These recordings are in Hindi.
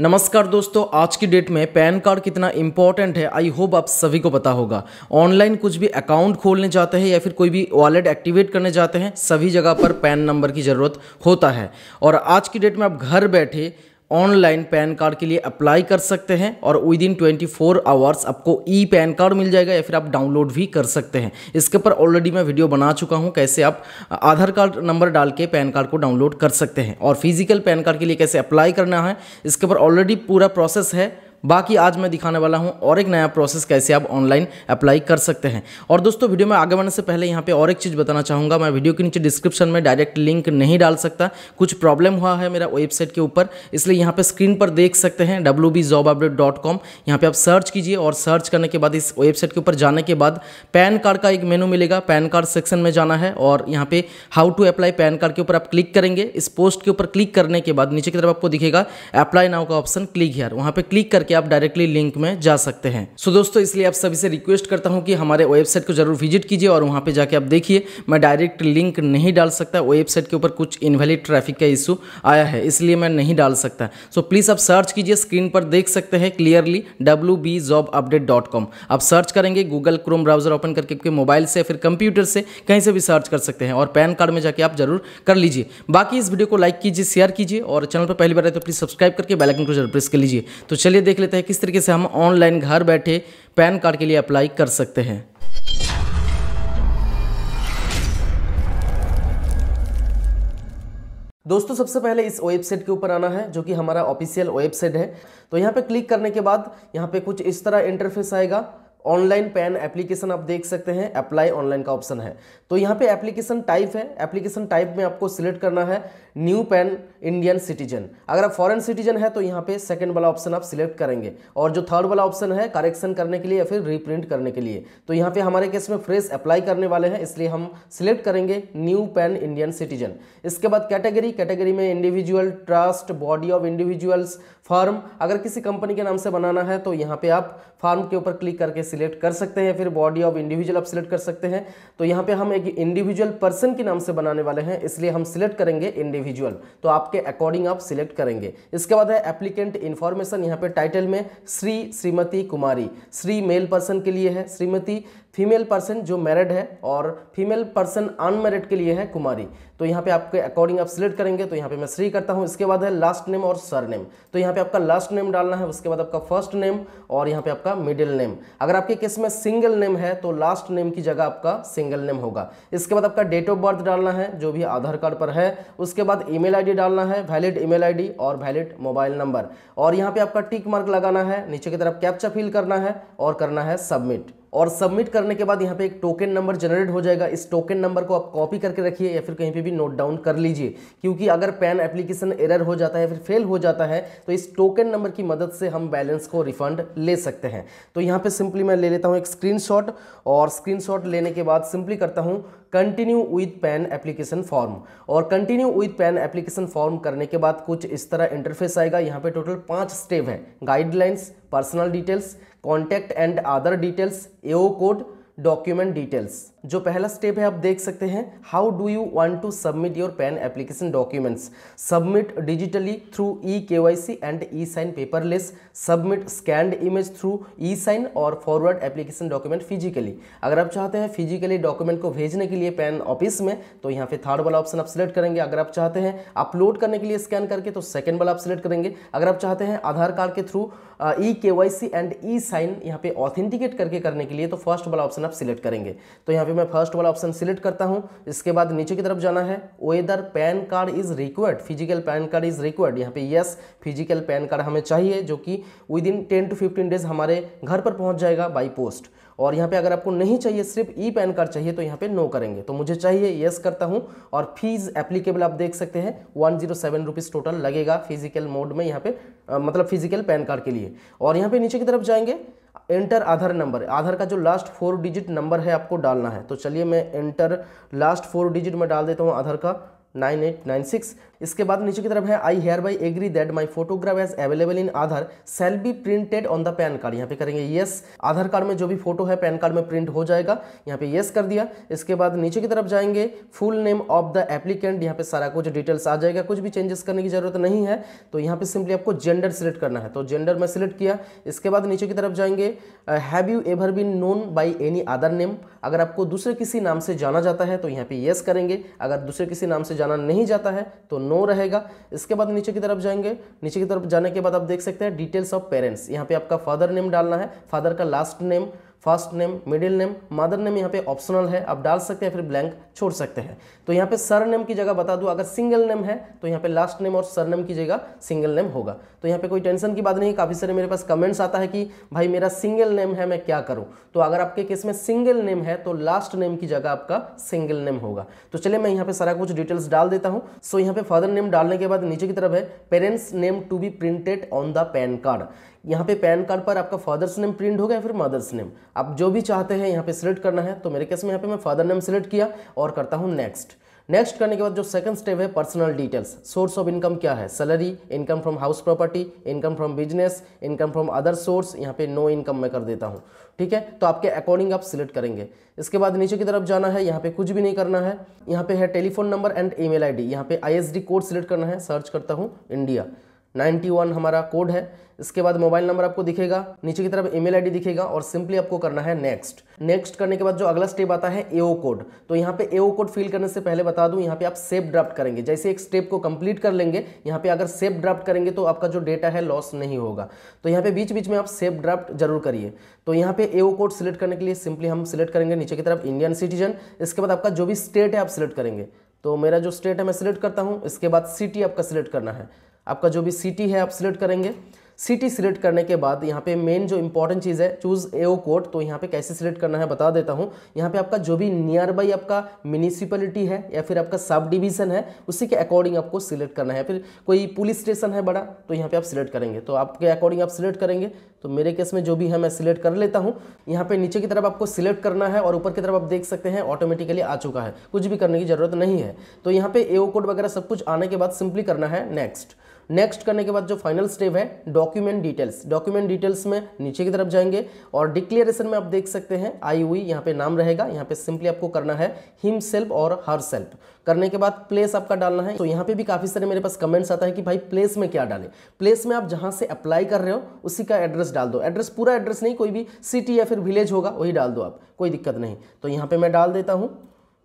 नमस्कार दोस्तों आज की डेट में पैन कार्ड कितना इंपॉर्टेंट है आई होप आप सभी को पता होगा ऑनलाइन कुछ भी अकाउंट खोलने जाते हैं या फिर कोई भी वॉलेट एक्टिवेट करने जाते हैं सभी जगह पर पैन नंबर की ज़रूरत होता है और आज की डेट में आप घर बैठे ऑनलाइन पैन कार्ड के लिए अप्लाई कर सकते हैं और विद इन 24 फोर आवर्स आपको ई पैन कार्ड मिल जाएगा या फिर आप डाउनलोड भी कर सकते हैं इसके ऊपर ऑलरेडी मैं वीडियो बना चुका हूँ कैसे आप आधार कार्ड नंबर डाल के पैन कार्ड को डाउनलोड कर सकते हैं और फिजिकल पैन कार्ड के लिए कैसे अप्लाई करना है इसके ऊपर ऑलरेडी पूरा प्रोसेस है बाकी आज मैं दिखाने वाला हूँ और एक नया प्रोसेस कैसे आप ऑनलाइन अप्लाई कर सकते हैं और दोस्तों वीडियो में आगे बढ़ने से पहले यहाँ पे और एक चीज़ बताना चाहूँगा मैं वीडियो के नीचे डिस्क्रिप्शन में डायरेक्ट लिंक नहीं डाल सकता कुछ प्रॉब्लम हुआ है मेरा वेबसाइट के ऊपर इसलिए यहाँ पर स्क्रीन पर देख सकते हैं W B job update dot com यहाँ पर आप सर्च कीजिए और सर्च करने के बाद इस वेबसाइट के ऊपर जाने के बाद पैन कार्ड का एक मेनू मिलेगा पैन कार्ड सेक्शन में जाना है और यहाँ पे how to apply PAN card के ऊपर आप क्लिक करेंगे इस पोस्ट के ऊपर क्लिक करने के बाद नीचे की तरफ आपको दिखेगा अप्लाई नाउ का ऑप्शन क्लिक हेयर वहाँ पर क्लिक करके आप डायरेक्टली लिंक में जा सकते हैं सो दोस्तों इसलिए आप सभी से रिक्वेस्ट करता हूँ कि हमारे वेबसाइट को जरूर विजिट कीजिए और वहाँ पर जाके आप देखिए मैं डायरेक्ट लिंक नहीं डाल सकता वेबसाइट के ऊपर कुछ इनवैलिड ट्रैफिक का इशू आया है इसलिए मैं नहीं डाल सकता सो प्लीज़ आप सर्च कीजिए स्क्रीन पर देख सकते हैं clearly W B job update dot com आप सर्च करेंगे गूगल क्रोम ब्राउजर ओपन करके आपके मोबाइल से फिर कंप्यूटर से कहीं से भी सर्च कर सकते हैं और पैन कार्ड में जाके आप जरूर कर लीजिए बाकी इस वीडियो को लाइक कीजिए शेयर कीजिए और चैनल पर पहली बार आए तो प्लीज़ सब्सक्राइब करके बेलाइकन को जरूर प्रेस कर लीजिए तो चलिए देख देख लेते हैं किस तरीके से हम ऑनलाइन घर बैठे पैन कार्ड के लिए अप्लाई कर सकते हैं दोस्तों सबसे पहले इस वेबसाइट के ऊपर आना है जो कि हमारा ऑफिशियल वेबसाइट है तो यहाँ पे क्लिक करने के बाद यहाँ पे कुछ इस तरह इंटरफेस आएगा ऑनलाइन पैन एप्लीकेशन आप देख सकते हैं अप्लाई ऑनलाइन का ऑप्शन है तो यहाँ पे एप्लीकेशन टाइप है एप्लीकेशन टाइप में आपको सिलेक्ट करना है न्यू पैन इंडियन सिटीजन अगर आप फॉरेन सिटीजन है तो यहाँ पे सेकंड वाला ऑप्शन आप सिलेक्ट करेंगे और जो थर्ड वाला ऑप्शन है करेक्शन करने के लिए या फिर रिप्रिंट करने के लिए तो यहाँ पे हमारे केस में फ्रेश अप्लाई करने वाले हैं इसलिए हम सिलेक्ट करेंगे न्यू पैन इंडियन सिटीजन इसके बाद कैटेगरी कैटेगरी में individual trust body of individuals firm अगर किसी कंपनी के नाम से बनाना है तो यहाँ पे आप फार्म के ऊपर क्लिक करके सिलेक्ट कर सकते हैं फिर बॉडी ऑफ इंडिविजुअल आप सिलेक्ट कर सकते हैं तो यहाँ पे हम एक इंडिविजुअल पर्सन के नाम से बनाने वाले हैं इसलिए हम सिलेक्ट करेंगे इंडिविजुअल इंडिविजुअल तो आपके अकॉर्डिंग आप सिलेक्ट करेंगे इसके बाद है एप्लीकेंट इन्फॉर्मेशन यहाँ पे टाइटल में श्री श्रीमती कुमारी श्री मेल पर्सन के लिए है श्रीमती फीमेल पर्सन जो मैरिड है और फीमेल पर्सन अनमेरिड के लिए है कुमारी तो यहाँ पे आपके अकॉर्डिंग आप सिलेक्ट करेंगे तो यहाँ पे मैं श्री करता हूँ इसके बाद है लास्ट नेम और सर नेम तो यहाँ पे आपका लास्ट नेम डालना है उसके बाद आपका फर्स्ट नेम और यहाँ पे आपका मिडिल नेम अगर आपके केस में सिंगल नेम है तो लास्ट नेम की जगह आपका सिंगल नेम होगा इसके बाद आपका डेट ऑफ बर्थ डालना है जो भी आधार कार्ड पर है उसके बाद ई मेल डालना है वैलिड ईमेल मेल और वैलिड मोबाइल नंबर और यहाँ पे आपका टिक मार्क लगाना है नीचे की तरफ कैप्चा फिल करना है और करना है सबमिट और सबमिट करने के बाद यहाँ पे एक टोकन नंबर जनरेट हो जाएगा इस टोकन नंबर को आप कॉपी करके रखिए या फिर कहीं पे भी नोट डाउन कर लीजिए क्योंकि अगर पैन एप्लीकेशन एरर हो जाता है फिर फेल हो जाता है तो इस टोकन नंबर की मदद से हम बैलेंस को रिफंड ले सकते हैं तो यहाँ पर सिंपली मैं ले लेता हूँ एक स्क्रीन और स्क्रीन लेने के बाद सिंपली करता हूँ continue with PAN application form और continue with PAN application form करने के बाद कुछ इस तरह इंटरफेस आएगा यहाँ पे टोटल पांच स्टेप है guidelines personal details contact and other details AO code document details जो पहला स्टेप है आप देख सकते हैं how do you want to submit your PAN application documents submit digitally through e K Y C and e sign paperless submit scanned image through e sign और फॉरवर्ड एप्लीकेशन डॉक्यूमेंट फिजिकली अगर आप चाहते हैं फिजिकली डॉक्यूमेंट को भेजने के लिए पैन ऑफिस में तो यहाँ पे थर्ड वाला ऑप्शन आप सिलेक्ट करेंगे अगर आप चाहते हैं अपलोड करने के लिए स्कैन करके तो सेकेंड वाला आप सिलेक्ट करेंगे अगर आप चाहते हैं आधार कार्ड के through e K Y C and e sign यहाँ पे ऑथेंटिकेट करके करने के लिए तो फर्स्ट वाला ऑप्शन आप सिलेक्ट करेंगे तो यहाँ पे मैं फर्स्ट वाला ऑप्शन सिलेक्ट करता हूँ इसके बाद नीचे की तरफ जाना है whether PAN card is required physical PAN card is required यहाँ पे यस फिजिकल पैन कार्ड हमें चाहिए जो कि within ten to fifteen days हमारे घर पर पहुँच जाएगा बाई पोस्ट और यहाँ पे अगर आपको नहीं चाहिए सिर्फ ई पैन कार्ड चाहिए तो यहाँ पे नो करेंगे तो मुझे चाहिए यस करता हूँ और फीस एप्लीकेबल आप देख सकते हैं one zero seven rupees total लगेगा फिजिकल मोड में यहाँ पे आ, मतलब फिजिकल पैन कार्ड के लिए और यहाँ पे नीचे की तरफ जाएंगे एंटर आधार नंबर आधार का जो लास्ट फोर डिजिट नंबर है आपको डालना है तो चलिए मैं एंटर लास्ट फोर डिजिट में डाल देता हूँ आधार का नाइन एट नाइन सिक्स इसके बाद नीचे की तरफ है I hereby agree that my photograph as available in Aadhaar shall be printed on the PAN card यहाँ पे करेंगे येस आधार कार्ड में जो भी फोटो है पैन कार्ड में प्रिंट हो जाएगा यहाँ पे येस कर दिया इसके बाद नीचे की तरफ जाएंगे full name of the applicant यहाँ पे सारा कुछ डिटेल्स आ जाएगा कुछ भी चेंजेस करने की जरूरत नहीं है तो यहाँ पे सिंपली आपको जेंडर सिलेक्ट करना है तो जेंडर में सिलेक्ट किया इसके बाद नीचे की तरफ जाएंगे have you ever been known by any other name अगर आपको दूसरे किसी नाम से जाना जाता है तो यहाँ पे येस करेंगे अगर दूसरे किसी नाम से जाना नहीं जाता है तो नो रहेगा इसके बाद नीचे की तरफ जाएंगे नीचे की तरफ जाने के बाद आप देख सकते हैं डिटेल्स ऑफ पेरेंट्स यहाँ पे आपका फादर नेम डालना है फादर का last name first name middle name mother name यहाँ पे ऑप्शनल है आप डाल सकते हैं फिर ब्लैंक छोड़ सकते हैं तो यहाँ पे सर नेम की जगह बता दूँ अगर सिंगल नेम है तो यहाँ पे लास्ट नेम और सर नेम की जगह सिंगल नेम होगा तो यहाँ पे कोई टेंशन की बात नहीं काफ़ी सारे मेरे पास कमेंट्स आता है कि भाई मेरा सिंगल नेम है मैं क्या करूँ तो अगर आपके केस में सिंगल नेम है तो लास्ट नेम की जगह आपका सिंगल नेम होगा तो चलिए मैं यहाँ पर सारा कुछ डिटेल्स डाल देता हूँ सो यहाँ पर फादर नेम डालने के बाद नीचे की तरफ है parents name to be printed on the PAN card यहाँ पे पैन कार्ड पर आपका फादर्स नेम प्रिंट हो गया फिर मदर्स नेम आप जो भी चाहते हैं यहाँ पे सिलेक्ट करना है तो मेरे केस में यहाँ पे मैं फादर नेम सिलेक्ट किया और करता हूँ नेक्स्ट नेक्स्ट करने के बाद जो सेकंड स्टेप है personal details source of income क्या है salary income from house property income from business income from other source यहाँ पे नो इनकम मैं कर देता हूँ ठीक है तो आपके अकॉर्डिंग आप सिलेक्ट करेंगे इसके बाद नीचे की तरफ जाना है यहाँ पे कुछ भी नहीं करना है यहाँ पे है telephone number and e I D यहाँ पे आईएसडी कोड सिलेक्ट करना है सर्च करता हूँ इंडिया नाइन्टी वन हमारा कोड है इसके बाद मोबाइल नंबर आपको दिखेगा नीचे की तरफ ईमेल आईडी दिखेगा और सिंपली आपको करना है नेक्स्ट नेक्स्ट करने के बाद जो अगला स्टेप आता है एओ कोड तो यहाँ पे एओ कोड फिल करने से पहले बता दूँ यहाँ पे आप सेफ ड्राफ्ट करेंगे जैसे एक स्टेप को कंप्लीट कर लेंगे यहाँ पे अगर सेफ ड्राफ्ट करेंगे तो आपका जो डेटा है लॉस नहीं होगा तो यहाँ पे बीच बीच में आप सेफ ड्राफ्ट जरूर करिए तो यहाँ पे एओ कोड सिलेक्ट करने के लिए सिंपली हम सिलेक्ट करेंगे नीचे की तरफ इंडियन सिटीजन इसके बाद आपका जो भी स्टेट है आप सिलेक्ट करेंगे तो मेरा जो स्टेट है मैं सिलेक्ट करता हूँ इसके बाद सिटी आपका सिलेक्ट करना है आपका जो भी सिटी है आप सिलेक्ट करेंगे सिटी सिलेक्ट करने के बाद यहाँ पे मेन जो इंपॉर्टेंट चीज़ है चूज़ ए ओ कोड तो यहाँ पे कैसे सिलेक्ट करना है बता देता हूँ यहाँ पे आपका जो भी नियर बाई आपका म्यूनिसिपलिटी है या फिर आपका सब डिवीज़न है उसी के अकॉर्डिंग आपको सिलेक्ट करना है फिर कोई पुलिस स्टेशन है बड़ा तो यहाँ पर आप सिलेक्ट करेंगे तो आपके अकॉर्डिंग आप सिलेक्ट करेंगे तो मेरे केस में जो भी है मैं सिलेक्ट कर लेता हूँ यहाँ पे नीचे की तरफ आपको सिलेक्ट करना है और ऊपर की तरफ आप देख सकते हैं ऑटोमेटिकली आ चुका है कुछ भी करने की ज़रूरत नहीं है तो यहाँ पे ए ओ कोड वगैरह सब कुछ आने के बाद सिंपली करना है नेक्स्ट नेक्स्ट करने के बाद जो फाइनल स्टेप है डॉक्यूमेंट डिटेल्स डॉक्यूमेंट डिटेल्स में नीचे की तरफ जाएंगे और डिक्लेरेशन में आप देख सकते हैं आई हुई यहाँ पे नाम रहेगा यहाँ पे सिंपली आपको करना है हिम सेल्फ और हर सेल्फ करने के बाद प्लेस आपका डालना है तो यहाँ पे भी काफ़ी सारे मेरे पास कमेंट्स आता है कि भाई प्लेस में क्या डालें प्लेस में आप जहाँ से अप्लाई कर रहे हो उसी का एड्रेस डाल दो एड्रेस पूरा एड्रेस नहीं कोई भी सिटी या फिर विलेज होगा वही डाल दो आप कोई दिक्कत नहीं तो यहाँ पर मैं डाल देता हूँ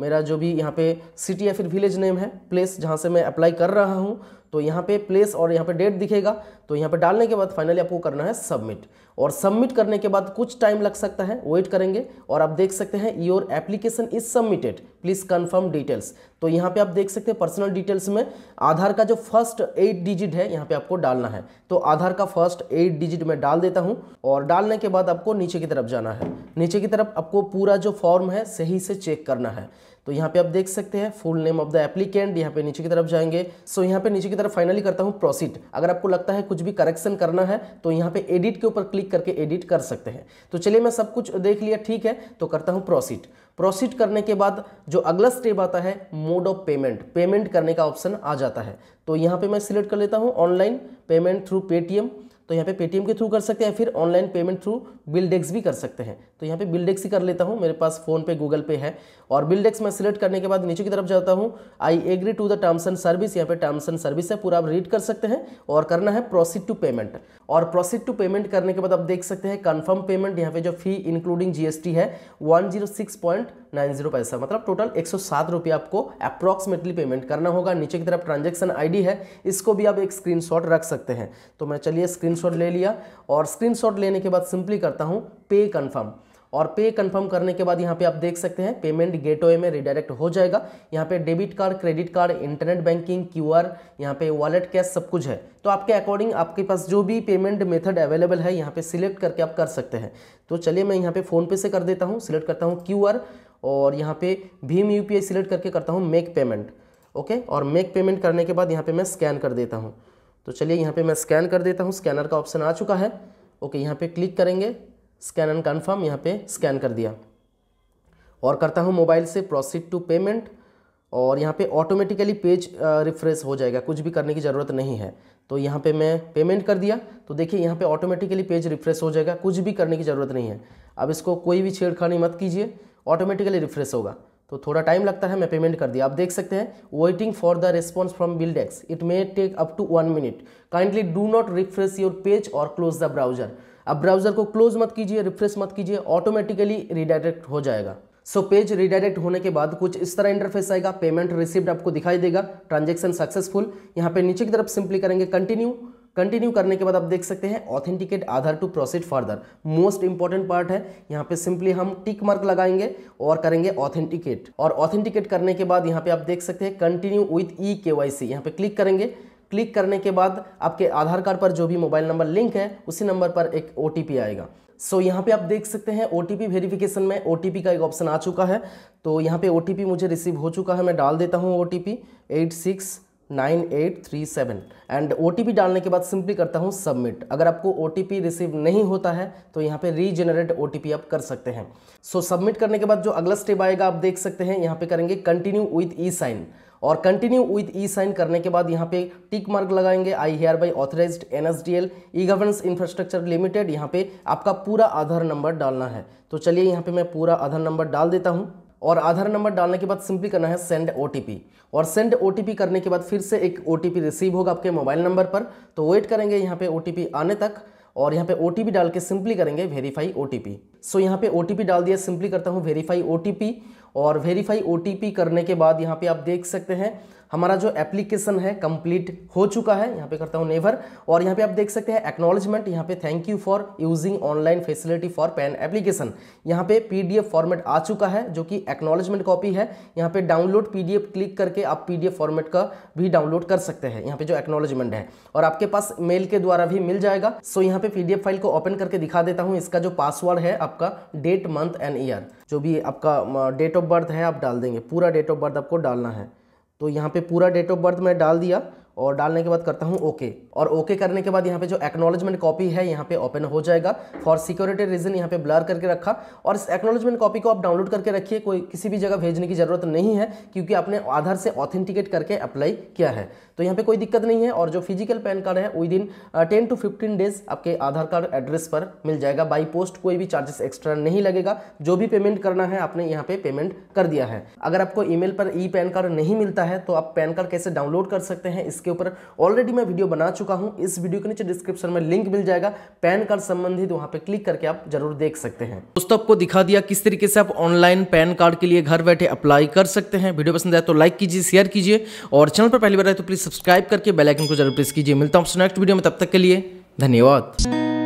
मेरा जो भी यहाँ पे सिटी या फिर विलेज नेम है प्लेस जहाँ से मैं अप्लाई कर रहा हूँ तो यहाँ पे प्लेस और यहाँ पे डेट दिखेगा तो यहाँ पे डालने के बाद फाइनली आपको करना है सबमिट और सबमिट करने के बाद कुछ टाइम लग सकता है वेट करेंगे और आप देख सकते हैं your application is submitted please confirm details तो यहाँ पे आप देख सकते हैं पर्सनल डिटेल्स में आधार का जो फर्स्ट एट डिजिट है यहाँ पे आपको डालना है तो आधार का फर्स्ट एट डिजिट मैं डाल देता हूँ और डालने के बाद आपको नीचे की तरफ जाना है नीचे की तरफ आपको पूरा जो फॉर्म है सही से चेक करना है तो यहाँ पे आप देख सकते हैं full name of the applicant यहाँ पे नीचे की तरफ जाएंगे सो so, यहाँ पे नीचे की तरफ फाइनली करता हूँ प्रोसीड अगर आपको लगता है कुछ भी करेक्शन करना है तो यहाँ पे एडिट के ऊपर क्लिक करके एडिट कर सकते हैं तो चलिए मैं सब कुछ देख लिया ठीक है तो करता हूँ प्रोसीड प्रोसीड करने के बाद जो अगला स्टेप आता है मोड ऑफ पेमेंट पेमेंट करने का ऑप्शन आ जाता है तो यहाँ पर मैं सिलेक्ट कर लेता हूँ ऑनलाइन पेमेंट थ्रू पेटीएम तो यहाँ पे पेटीएम के थ्रू कर सकते हैं फिर ऑनलाइन पेमेंट थ्रू बिलडेक्स भी कर सकते हैं तो यहाँ पे बिलडेक्स ही कर लेता हूँ मेरे पास फोन पे गूगल पे है और बिलडेक्स मैं सिलेक्ट करने के बाद नीचे की तरफ जाता हूँ I agree to the terms and service यहाँ पे टर्म्स एंड सर्विस है पूरा आप रीड कर सकते हैं और करना है प्रोसीड टू पेमेंट और प्रोसीड टू पेमेंट करने के बाद आप देख सकते हैं कंफर्म पेमेंट यहाँ पे जो फी इंक्लूडिंग जीएसटी है 106.90 पैसा मतलब टोटल एक सौ आपको अप्रॉक्सिमेटली पेमेंट करना होगा नीचे की तरफ ट्रांजेक्शन आईडी है इसको भी आप एक स्क्रीनशॉट रख सकते हैं तो मैं चलिए स्क्रीनशॉट ले लिया और स्क्रीनशॉट लेने के बाद सिंपली करता हूँ पे कन्फर्म और पे कंफर्म करने के बाद यहाँ पे आप देख सकते हैं पेमेंट गेटवे में रिडायरेक्ट हो जाएगा यहाँ पे debit card credit card internet banking Q R यहाँ पे वॉलेट कैश सब कुछ है तो आपके अकॉर्डिंग आपके पास जो भी पेमेंट मेथड अवेलेबल है यहाँ पे सिलेक्ट करके आप कर सकते हैं तो चलिए मैं यहाँ पे फ़ोनपे से कर देता हूँ सिलेक्ट करता हूँ क्यू और यहाँ पे भीम यू पी सिलेक्ट करके करता हूँ मेक पेमेंट ओके और मेक पेमेंट करने के बाद यहाँ पे मैं स्कैन कर देता हूँ तो चलिए यहाँ पे मैं स्कैन कर देता हूँ स्कैनर का ऑप्शन आ चुका है ओके यहाँ पे क्लिक करेंगे स्कैन एंड कन्फर्म यहाँ पे स्कैन कर दिया और करता हूँ मोबाइल से प्रोसीड टू पेमेंट और यहाँ पे ऑटोमेटिकली पेज रिफ्रेश हो जाएगा कुछ भी करने की ज़रूरत नहीं है तो यहाँ पे मैं पेमेंट कर दिया तो देखिए यहाँ पे ऑटोमेटिकली पेज रिफ्रेश हो जाएगा कुछ भी करने की ज़रूरत नहीं है अब इसको कोई भी छेड़खानी मत कीजिए ऑटोमेटिकली रिफ्रेश होगा तो थोड़ा टाइम लगता है मैं पेमेंट कर दिया आप देख सकते हैं waiting for the response from BillDesk it may take up to one minute kindly do not refresh your page और क्लोज द ब्राउजर अब ब्राउज़र को क्लोज मत कीजिए रिफ्रेश मत कीजिए ऑटोमेटिकली रिडायरेक्ट हो जाएगा सो पेज रिडायरेक्ट होने के बाद कुछ इस तरह इंटरफेस आएगा पेमेंट रिसिप्ट आपको दिखाई देगा ट्रांजेक्शन सक्सेसफुल यहाँ पे नीचे की तरफ सिंपली करेंगे कंटिन्यू कंटिन्यू करने के बाद आप देख सकते हैं authenticate Aadhaar to proceed further most important part है यहाँ पे सिंपली हम टिक मार्क लगाएंगे और करेंगे ऑथेंटिकेट और ऑथेंटिकेट करने के बाद यहाँ पे आप देख सकते हैं continue with E K Y सी यहाँ पे क्लिक करेंगे क्लिक करने के बाद आपके आधार कार्ड पर जो भी मोबाइल नंबर लिंक है उसी नंबर पर एक ओ आएगा सो so, यहाँ पे आप देख सकते हैं ओ वेरिफिकेशन में ओ का एक ऑप्शन आ चुका है तो यहाँ पे ओ मुझे रिसीव हो चुका है मैं डाल देता हूँ O T nine eight three seven and O डालने के बाद सिंपली करता हूँ सबमिट अगर आपको ओ रिसीव नहीं होता है तो यहाँ पे रीजेनरेट ओ आप कर सकते हैं सो so, सबमिट करने के बाद जो अगला स्टेप आएगा आप देख सकते हैं यहाँ पे करेंगे कंटिन्यू विथ ई साइन और कंटिन्यू विद ई साइन करने के बाद यहाँ पे टिक मार्क लगाएंगे I hereby authorize N S D L e governance infrastructure limited यहाँ पे आपका पूरा आधार नंबर डालना है तो चलिए यहाँ पे मैं पूरा आधार नंबर डाल देता हूँ और आधार नंबर डालने के बाद सिंपली करना है सेंड ओ और सेंड ओ करने के बाद फिर से एक ओ रिसीव होगा आपके मोबाइल नंबर पर तो वेट करेंगे यहाँ पे ओ आने तक और यहाँ पे ओ डाल के सिंपली करेंगे वेरीफाई ओ सो यहाँ पे ओ डाल दिया सिंपली करता हूँ वेरीफाई ओ और वेरीफाई ओ करने के बाद यहाँ पर आप देख सकते हैं हमारा जो एप्लीकेशन है कंप्लीट हो चुका है यहाँ पे करता हूँ नेवर और यहाँ पे आप देख सकते हैं एक्नॉलेजमेंट यहाँ पे thank you for using online facility for PAN application यहाँ पे पीडीएफ फॉर्मेट आ चुका है जो कि एक्नॉलेजमेंट कॉपी है यहाँ पे डाउनलोड पीडीएफ क्लिक करके आप पी फॉर्मेट का भी डाउनलोड कर सकते हैं यहाँ पे जो एक्नॉलेजमेंट है और आपके पास मेल के द्वारा भी मिल जाएगा सो यहाँ पे पीडीएफ फाइल को ओपन करके दिखा देता हूँ इसका जो पासवर्ड है आपका डेट मंथ एंड ईयर जो भी आपका डेट ऑफ बर्थ है आप डाल देंगे पूरा डेट ऑफ बर्थ आपको डालना है तो यहाँ पे पूरा डेट ऑफ बर्थ मैं डाल दिया और डालने के बाद करता हूँ ओके और ओके करने के बाद यहाँ पे जो एक्नोलॉजमेंट कॉपी है यहाँ पे ओपन हो जाएगा फॉर सिक्योरिटी रीजन यहाँ पे ब्लर करके रखा और इस एक्नोलॉजमेंट कॉपी को आप डाउनलोड करके रखिए कोई किसी भी जगह भेजने की ज़रूरत नहीं है क्योंकि आपने आधार से ऑथेंटिकेट करके अप्लाई किया है तो यहाँ पर कोई दिक्कत नहीं है और जो फिजिकल पैन कार्ड है within ten to fifteen days आपके आधार कार्ड एड्रेस पर मिल जाएगा बाई पोस्ट कोई भी चार्जेस एक्स्ट्रा नहीं लगेगा जो भी पेमेंट करना है आपने यहाँ पे पेमेंट कर दिया है अगर आपको ईमेल पर ई पैन कार्ड नहीं मिलता है तो आप पैन कार्ड कैसे डाउनलोड कर सकते हैं इस इसके ऊपर ऑलरेडी मैं वीडियो बना चुका हूँ इस वीडियो के नीचे डिस्क्रिप्शन में लिंक मिल जाएगा पैन कार्ड संबंधित वहाँ पर क्लिक करके आप जरूर देख सकते हैं दोस्तों आपको दिखा दिया किस तरीके से आप ऑनलाइन पैन कार्ड के लिए घर बैठे अप्लाई कर सकते हैं वीडियो पसंद आए तो लाइक कीजिए शेयर कीजिए और चैनल पर पहली बार आए तो प्लीज़ सब्सक्राइब करके बेलाइकन को जरूर प्रेस कीजिए मिलता हूँ नेक्स्ट वीडियो में तब तक के लिए धन्यवाद